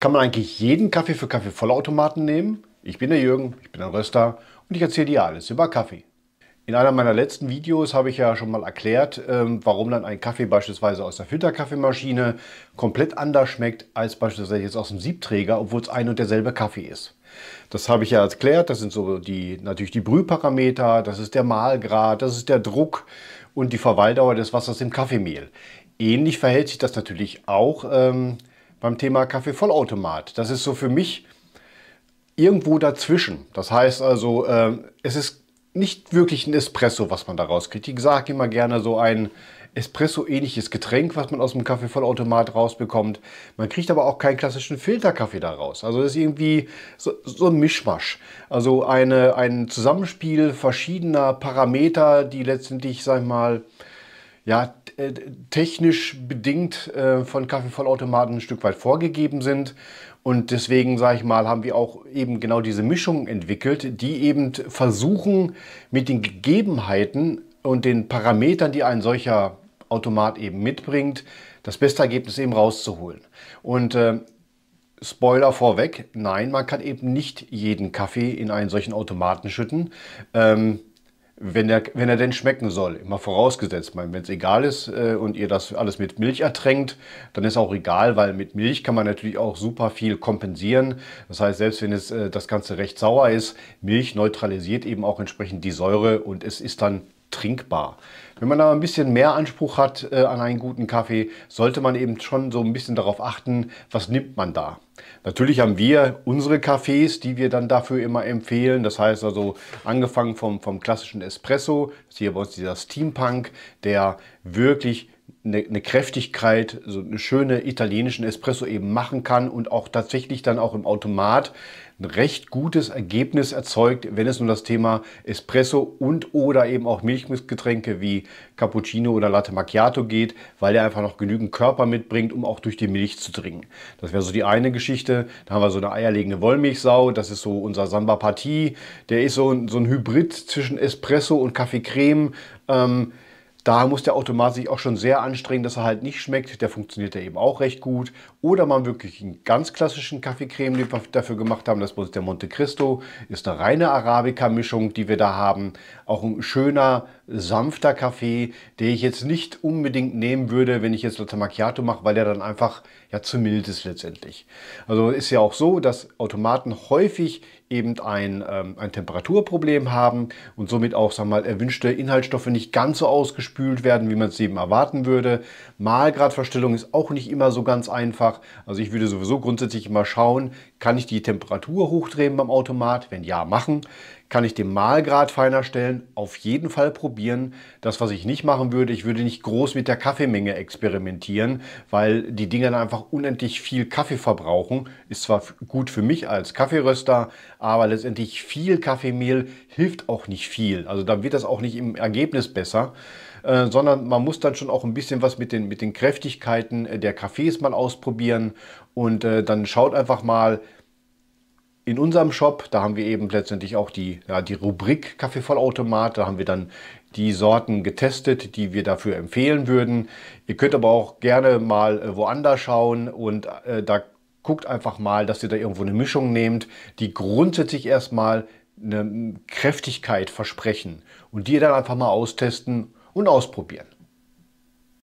Kann man eigentlich jeden Kaffee für Kaffeevollautomaten nehmen? Ich bin der Jürgen, ich bin ein Röster und ich erzähle dir alles über Kaffee. In einer meiner letzten Videos habe ich ja schon mal erklärt, ähm, warum dann ein Kaffee beispielsweise aus der Filterkaffeemaschine komplett anders schmeckt als beispielsweise jetzt aus dem Siebträger, obwohl es ein und derselbe Kaffee ist. Das habe ich ja erklärt, das sind so die natürlich die Brühparameter, das ist der Mahlgrad, das ist der Druck und die Verweildauer des Wassers im Kaffeemehl. Ähnlich verhält sich das natürlich auch ähm, beim Thema Kaffeevollautomat. Das ist so für mich irgendwo dazwischen. Das heißt also, äh, es ist nicht wirklich ein Espresso, was man daraus kriegt. Ich sage immer gerne so ein Espresso-ähnliches Getränk, was man aus dem Kaffeevollautomat rausbekommt. Man kriegt aber auch keinen klassischen Filterkaffee daraus. Also es ist irgendwie so, so ein Mischmasch. Also eine, ein Zusammenspiel verschiedener Parameter, die letztendlich, sag ich mal, ja, äh, technisch bedingt äh, von Kaffeevollautomaten ein Stück weit vorgegeben sind. Und deswegen, sage ich mal, haben wir auch eben genau diese Mischung entwickelt, die eben versuchen, mit den Gegebenheiten und den Parametern, die ein solcher Automat eben mitbringt, das beste Ergebnis eben rauszuholen. Und äh, Spoiler vorweg, nein, man kann eben nicht jeden Kaffee in einen solchen Automaten schütten. Ähm, wenn er, wenn er denn schmecken soll. Immer vorausgesetzt, wenn es egal ist äh, und ihr das alles mit Milch ertränkt, dann ist auch egal, weil mit Milch kann man natürlich auch super viel kompensieren. Das heißt, selbst wenn es äh, das Ganze recht sauer ist, Milch neutralisiert eben auch entsprechend die Säure und es ist dann trinkbar. Wenn man aber ein bisschen mehr Anspruch hat äh, an einen guten Kaffee, sollte man eben schon so ein bisschen darauf achten, was nimmt man da. Natürlich haben wir unsere Kaffees, die wir dann dafür immer empfehlen. Das heißt also angefangen vom, vom klassischen Espresso, das ist hier bei uns dieser Steampunk, der wirklich eine, eine Kräftigkeit, so einen schönen italienischen Espresso eben machen kann und auch tatsächlich dann auch im Automat ein recht gutes Ergebnis erzeugt, wenn es um das Thema Espresso und oder eben auch Milchmixgetränke wie Cappuccino oder Latte Macchiato geht, weil er einfach noch genügend Körper mitbringt, um auch durch die Milch zu dringen. Das wäre so die eine Geschichte. Da haben wir so eine eierlegende Wollmilchsau, das ist so unser Samba Partie. Der ist so ein, so ein Hybrid zwischen Espresso und Kaffeecreme. Ähm, da muss der Automat sich auch schon sehr anstrengen, dass er halt nicht schmeckt. Der funktioniert ja eben auch recht gut. Oder man wirklich einen ganz klassischen Kaffeecreme, den wir dafür gemacht haben. Das ist der Monte Cristo. Ist eine reine Arabica-Mischung, die wir da haben. Auch ein schöner sanfter Kaffee, den ich jetzt nicht unbedingt nehmen würde, wenn ich jetzt Latte Macchiato mache, weil der dann einfach ja zu mild ist letztendlich. Also ist ja auch so, dass Automaten häufig eben ein, ähm, ein Temperaturproblem haben und somit auch sag mal, erwünschte Inhaltsstoffe nicht ganz so ausgespült werden, wie man es eben erwarten würde. Mahlgradverstellung ist auch nicht immer so ganz einfach. Also ich würde sowieso grundsätzlich immer schauen, kann ich die Temperatur hochdrehen beim Automat? Wenn ja, machen. Kann ich den Mahlgrad feiner stellen? Auf jeden Fall probieren probieren. Das, was ich nicht machen würde, ich würde nicht groß mit der Kaffeemenge experimentieren, weil die Dinger dann einfach unendlich viel Kaffee verbrauchen. Ist zwar gut für mich als Kaffeeröster, aber letztendlich viel Kaffeemehl hilft auch nicht viel. Also dann wird das auch nicht im Ergebnis besser. Äh, sondern man muss dann schon auch ein bisschen was mit den, mit den Kräftigkeiten äh, der Kaffees mal ausprobieren und äh, dann schaut einfach mal, in unserem Shop, da haben wir eben letztendlich auch die, ja, die Rubrik Kaffeevollautomat. Da haben wir dann die Sorten getestet, die wir dafür empfehlen würden. Ihr könnt aber auch gerne mal äh, woanders schauen und äh, da guckt einfach mal, dass ihr da irgendwo eine Mischung nehmt, die grundsätzlich erstmal eine ähm, Kräftigkeit versprechen und die ihr dann einfach mal austesten und ausprobieren.